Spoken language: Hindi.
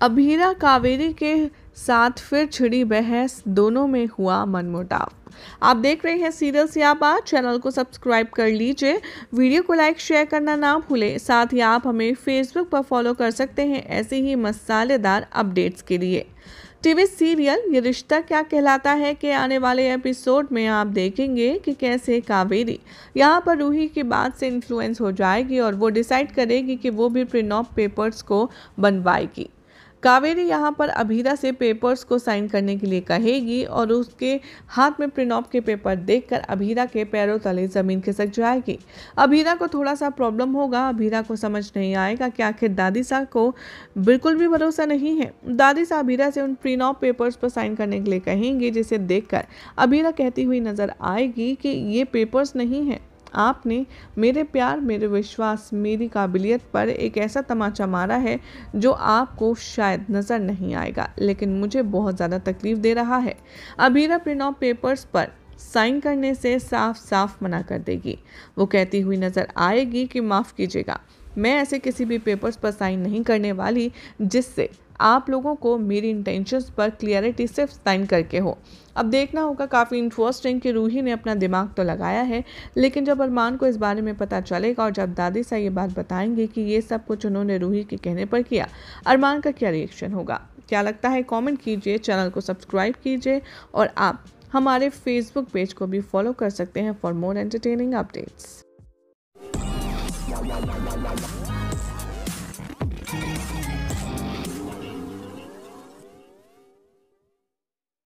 अभीरा कावेरी के साथ फिर छिड़ी बहस दोनों में हुआ मनमुटाव आप देख रहे हैं सीरियल सियापा चैनल को सब्सक्राइब कर लीजिए वीडियो को लाइक शेयर करना ना भूलें साथ ही आप हमें फेसबुक पर फॉलो कर सकते हैं ऐसे ही मसालेदार अपडेट्स के लिए टीवी सीरियल ये रिश्ता क्या कहलाता है के आने वाले एपिसोड में आप देखेंगे कि कैसे कावेरी यहाँ पर रूही की बात से इन्फ्लुएंस हो जाएगी और वो डिसाइड करेगी कि वो भी प्रिनॉप पेपर्स को बनवाएगी कावेरी यहाँ पर अभीरा से पेपर्स को साइन करने के लिए कहेगी और उसके हाथ में प्रिनॉप के पेपर देखकर अभीरा के पैरों तले ज़मीन खिसक जाएगी अभीरा को थोड़ा सा प्रॉब्लम होगा अभीरा को समझ नहीं आएगा कि आखिर दादी सा को बिल्कुल भी भरोसा नहीं है दादी सा अभीरा से उन प्रिनॉप पेपर्स पर साइन करने के लिए कहेंगी जिसे कर अभीरा कहती हुई नज़र आएगी कि ये पेपर्स नहीं हैं आपने मेरे प्यार मेरे विश्वास मेरी काबिलियत पर एक ऐसा तमाचा मारा है जो आपको शायद नज़र नहीं आएगा लेकिन मुझे बहुत ज़्यादा तकलीफ़ दे रहा है अबीरा प्रिनॉ पेपर्स पर साइन करने से साफ साफ मना कर देगी वो कहती हुई नज़र आएगी कि माफ़ कीजिएगा मैं ऐसे किसी भी पेपर्स पर साइन नहीं करने वाली जिससे आप लोगों को मेरी इंटेंशंस पर क्लियरिटी सिर्फ साइन करके हो अब देखना होगा काफ़ी इंटरेस्टिंग कि रूही ने अपना दिमाग तो लगाया है लेकिन जब अरमान को इस बारे में पता चलेगा और जब दादी सा ये बात बताएंगे कि ये सब कुछ उन्होंने रूही के कहने पर किया अरमान का क्या रिएक्शन होगा क्या लगता है कमेंट कीजिए चैनल को सब्सक्राइब कीजिए और आप हमारे फेसबुक पेज को भी फॉलो कर सकते हैं for more entertaining updates Thank you.